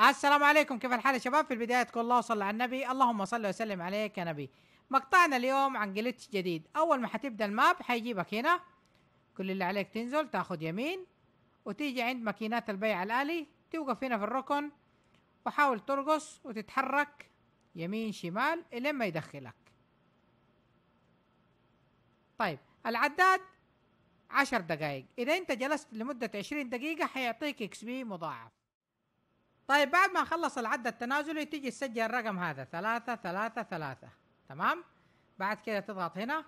السلام عليكم كيف الحال يا شباب في البداية تقول الله صلى على النبي اللهم صل وسلم عليك يا نبي مقطعنا اليوم عن جلتش جديد اول ما حتبدا الماب حيجيبك هنا كل اللي عليك تنزل تاخد يمين وتيجي عند ماكينات البيع الالي توقف هنا في الركن وحاول ترقص وتتحرك يمين شمال الين ما يدخلك طيب العداد عشر دقائق اذا انت جلست لمده عشرين دقيقه حيعطيك اكس بي مضاعف طيب بعد ما خلص العد التنازلي تيجي تسجل الرقم هذا ثلاثة ثلاثة ثلاثة تمام بعد كده تضغط هنا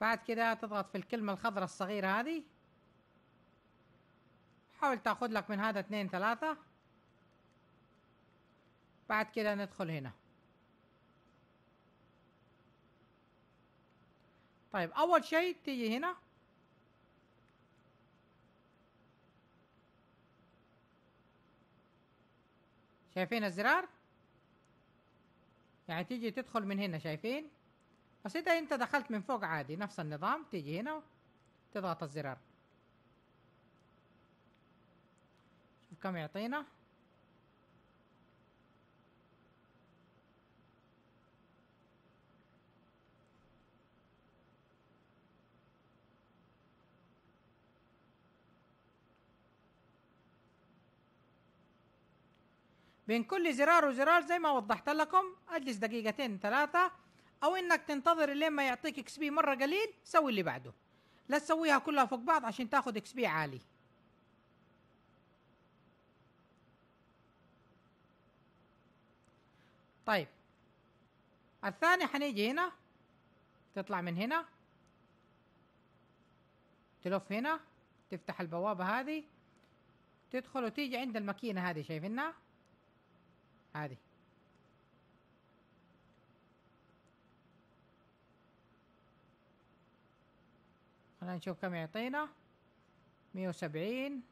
بعد كده تضغط في الكلمة الخضراء الصغيرة هذه حاول تاخذ لك من هذا اثنين ثلاثة بعد كده ندخل هنا طيب اول شيء تيجي هنا شايفين الزرار يعني تيجي تدخل من هنا شايفين بس اذا انت دخلت من فوق عادي نفس النظام تيجي هنا تضغط الزرار شوف كم يعطينا بين كل زرار وزرار زي ما وضحت لكم اجلس دقيقتين ثلاثه او انك تنتظر لين ما يعطيك اكس بي مره قليل سوي اللي بعده لا تسويها كلها فوق بعض عشان تاخذ اكس بي عالي طيب الثاني حنيجي هنا تطلع من هنا تلف هنا تفتح البوابة هذه تدخل وتيجي عند الماكينة هذه شايفينها عادي خلينا نشوف كم يعطينا مية وسبعين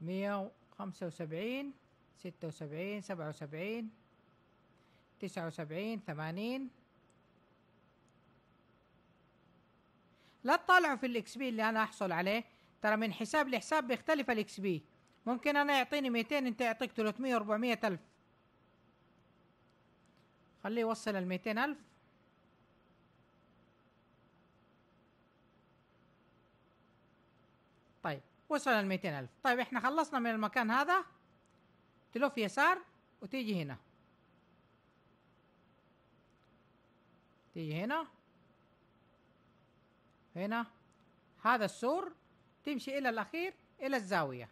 مية وخمسة وسبعين ستة وسبعين سبعة وسبعين تسعة وسبعين ثمانين لا تطالعوا في الاكس بي اللي انا احصل عليه ترى من حساب لحساب بيختلف الاكس بي ممكن انا يعطيني 200 انت يعطيك 300 400 الف خليه يوصل ال 200 الف طيب وصل ال 200 الف طيب احنا خلصنا من المكان هذا تلف يسار وتيجي هنا تيجي هنا هنا هذا السور تمشي الى الاخير الى الزاويه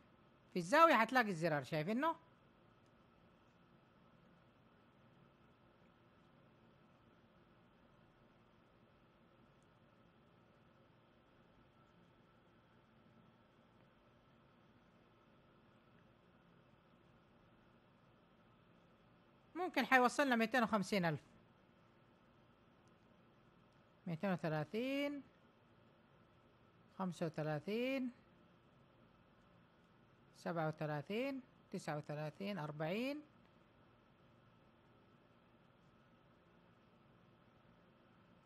في الزاوية هتلاقي الزرار شايفينه ممكن حيوصلنا ميتين وخمسين ألف ميتين وثلاثين خمسة وثلاثين سبعة وثلاثين تسعة وثلاثين أربعين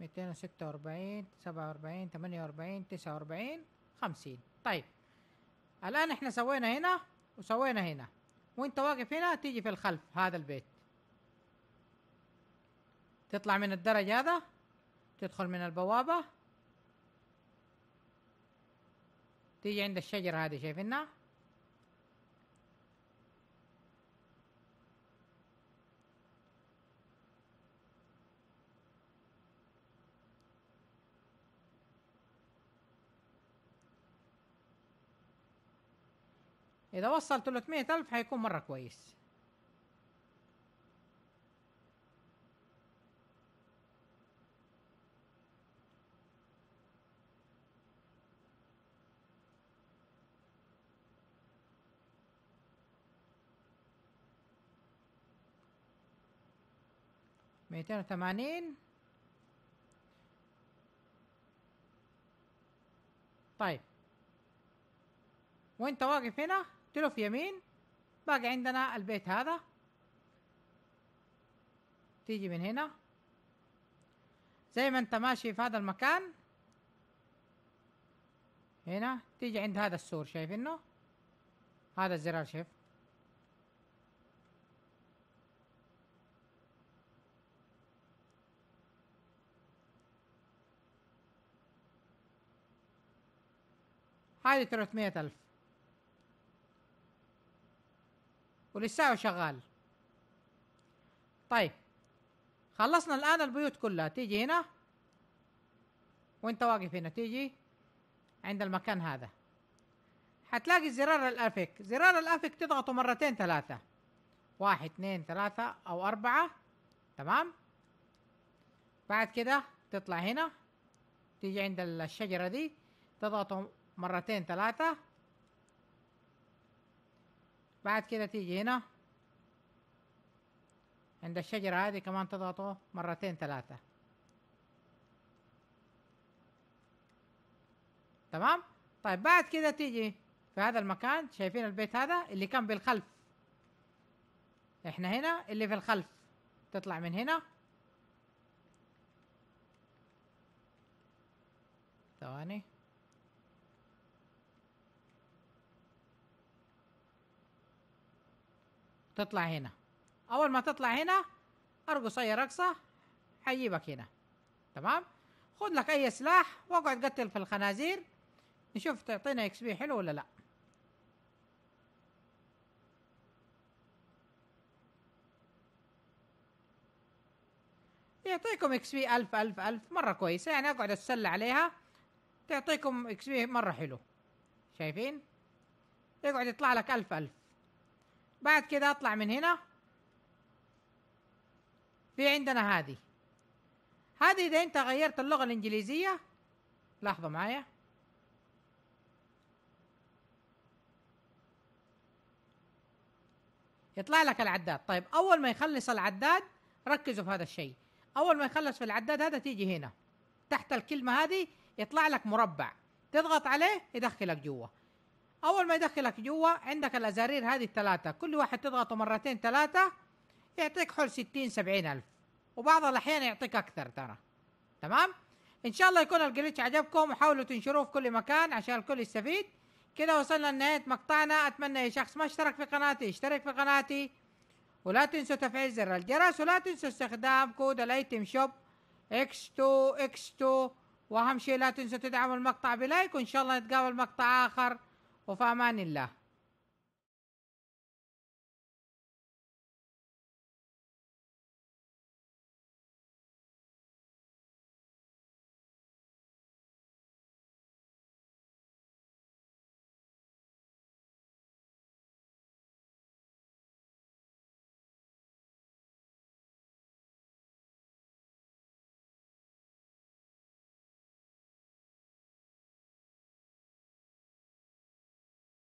ميتين وستة وأربعين سبعة وأربعين ثمانية وأربعين تسعة وأربعين خمسين طيب الآن إحنا سوينا هنا وسوينا هنا وانت واقف هنا تيجي في الخلف هذا البيت تطلع من الدرج هذا تدخل من البوابة تيجي عند الشجرة هذه شايفينها اذا وصل 300 الف حيكون مره كويس ميتين وثمانين طيب وانت واقف هنا رحت له في يمين باقي عندنا البيت هذا تيجي من هنا زي ما انت ماشي في هذا المكان هنا تيجي عند هذا السور شايفينه هذا الزرار شايف هذه 300 ألف ولسه شغال طيب خلصنا الآن البيوت كلها تيجي هنا وانت واقف هنا تيجي عند المكان هذا حتلاقي زرار الافك زرار الافك تضغطه مرتين ثلاثة واحد اثنين ثلاثة او اربعة تمام بعد كده تطلع هنا تيجي عند الشجرة دي تضغطه مرتين ثلاثة بعد كده تيجي هنا عند الشجرة هذه كمان تضغطه مرتين ثلاثة تمام طيب بعد كده تيجي في هذا المكان شايفين البيت هذا اللي كان بالخلف احنا هنا اللي في الخلف تطلع من هنا ثواني تطلع هنا اول ما تطلع هنا ارقص اي رقصه هيجيبك هنا تمام خد لك اي سلاح واقعد قتل في الخنازير نشوف تعطينا اكس بي حلو ولا لا يعطيكم اكس بي ألف ألف ألف مرة كويسة يعني أقعد أتسلى عليها تعطيكم اكس بي مرة حلو شايفين؟ يقعد يطلع لك ألف ألف بعد كده اطلع من هنا في عندنا هذه هذه اذا انت غيرت اللغه الانجليزيه لحظه معايا يطلع لك العداد طيب اول ما يخلص العداد ركزوا في هذا الشيء اول ما يخلص في العداد هذا تيجي هنا تحت الكلمه هذه يطلع لك مربع تضغط عليه يدخلك جوا اول ما يدخلك جوا عندك الازارير هذه الثلاثه كل واحد تضغطه مرتين ثلاثه يعطيك حول 60 70 الف وبعض الاحيان يعطيك اكثر ترى تمام ان شاء الله يكون الجليتش عجبكم وحاولوا تنشروه في كل مكان عشان الكل يستفيد كده وصلنا لنهاية مقطعنا أتمنى اي شخص ما اشترك في قناتي اشترك في قناتي ولا تنسوا تفعيل زر الجرس ولا تنسوا استخدام كود الايتم شوب اكس 2 اكس 2 واهم شيء لا تنسوا تدعموا المقطع بلايك وان شاء الله نتقابل مقطع اخر وفي أمان الله